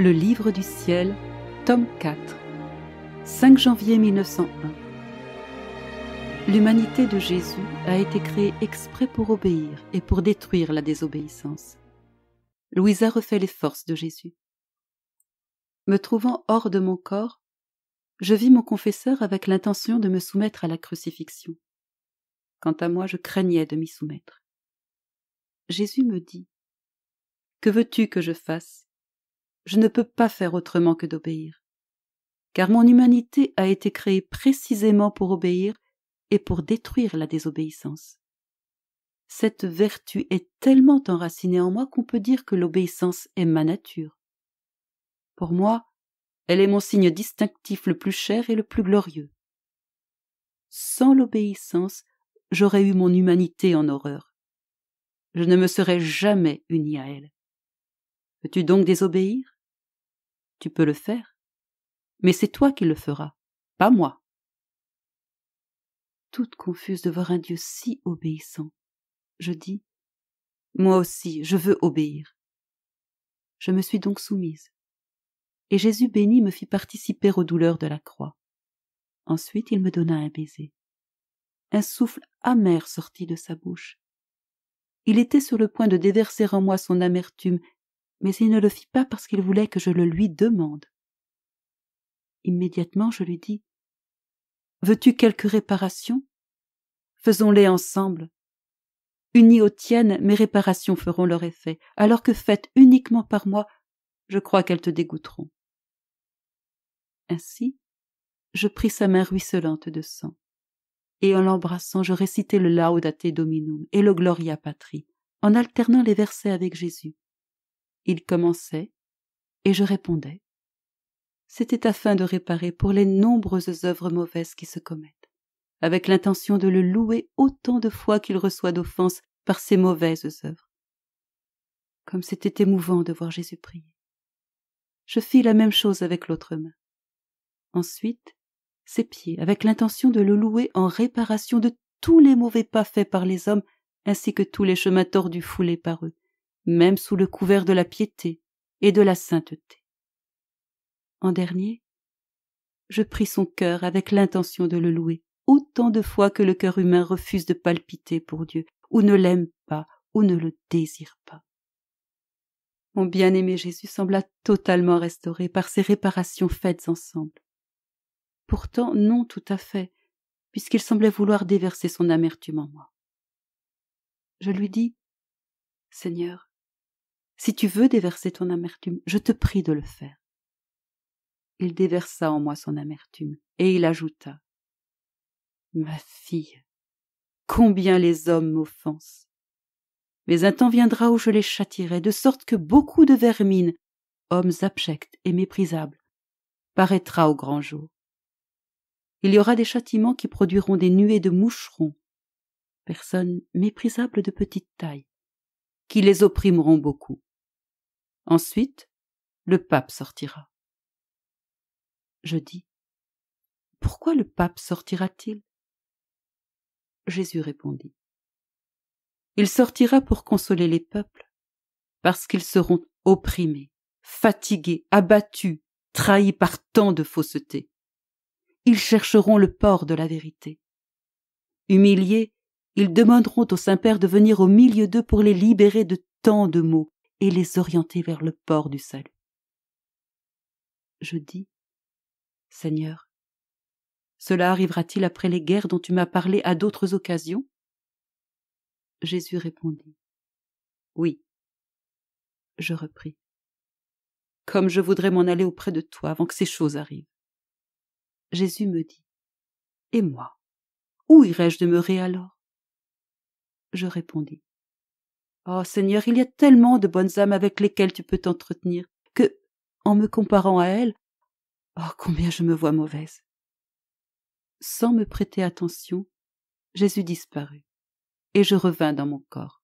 Le Livre du Ciel, tome 4, 5 janvier 1901. L'humanité de Jésus a été créée exprès pour obéir et pour détruire la désobéissance. Louisa refait les forces de Jésus. Me trouvant hors de mon corps, je vis mon confesseur avec l'intention de me soumettre à la crucifixion. Quant à moi, je craignais de m'y soumettre. Jésus me dit Que veux-tu que je fasse je ne peux pas faire autrement que d'obéir. Car mon humanité a été créée précisément pour obéir et pour détruire la désobéissance. Cette vertu est tellement enracinée en moi qu'on peut dire que l'obéissance est ma nature. Pour moi, elle est mon signe distinctif le plus cher et le plus glorieux. Sans l'obéissance, j'aurais eu mon humanité en horreur. Je ne me serais jamais unie à elle. veux tu donc désobéir tu peux le faire. Mais c'est toi qui le feras, pas moi. Toute confuse de voir un Dieu si obéissant, je dis Moi aussi, je veux obéir. Je me suis donc soumise. Et Jésus béni me fit participer aux douleurs de la croix. Ensuite il me donna un baiser. Un souffle amer sortit de sa bouche. Il était sur le point de déverser en moi son amertume mais il ne le fit pas parce qu'il voulait que je le lui demande. Immédiatement je lui dis. Veux-tu quelque réparation? Faisons-les ensemble. Unis aux tiennes, mes réparations feront leur effet, alors que faites uniquement par moi, je crois qu'elles te dégoûteront. Ainsi, je pris sa main ruisselante de sang, et en l'embrassant, je récitai le Laudate Dominum et le Gloria Patri, en alternant les versets avec Jésus, il commençait, et je répondais. C'était afin de réparer pour les nombreuses œuvres mauvaises qui se commettent, avec l'intention de le louer autant de fois qu'il reçoit d'offense par ses mauvaises œuvres. Comme c'était émouvant de voir Jésus prier. Je fis la même chose avec l'autre main. Ensuite, ses pieds, avec l'intention de le louer en réparation de tous les mauvais pas faits par les hommes, ainsi que tous les chemins tordus foulés par eux, même sous le couvert de la piété et de la sainteté. En dernier, je pris son cœur avec l'intention de le louer, autant de fois que le cœur humain refuse de palpiter pour Dieu, ou ne l'aime pas, ou ne le désire pas. Mon bien-aimé Jésus sembla totalement restauré par ces réparations faites ensemble. Pourtant, non tout à fait, puisqu'il semblait vouloir déverser son amertume en moi. Je lui dis Seigneur, si tu veux déverser ton amertume, je te prie de le faire. Il déversa en moi son amertume, et il ajouta. Ma fille, combien les hommes m'offensent. Mais un temps viendra où je les châtirai, de sorte que beaucoup de vermines, hommes abjects et méprisables, paraîtra au grand jour. Il y aura des châtiments qui produiront des nuées de moucherons, personnes méprisables de petite taille, qui les opprimeront beaucoup. Ensuite, le pape sortira. Je dis Pourquoi le pape sortira-t-il Jésus répondit Il sortira pour consoler les peuples, parce qu'ils seront opprimés, fatigués, abattus, trahis par tant de faussetés. Ils chercheront le port de la vérité. Humiliés, ils demanderont au Saint-Père de venir au milieu d'eux pour les libérer de tant de maux, et les orienter vers le port du salut. Je dis, Seigneur, cela arrivera-t-il après les guerres dont tu m'as parlé à d'autres occasions Jésus répondit, Oui. Je repris. Comme je voudrais m'en aller auprès de toi avant que ces choses arrivent. Jésus me dit, Et moi, où irai-je demeurer alors Je répondis, oh, Seigneur, il y a tellement de bonnes âmes avec lesquelles tu peux t'entretenir, que, en me comparant à elles, oh, combien je me vois mauvaise. Sans me prêter attention, Jésus disparut, et je revins dans mon corps.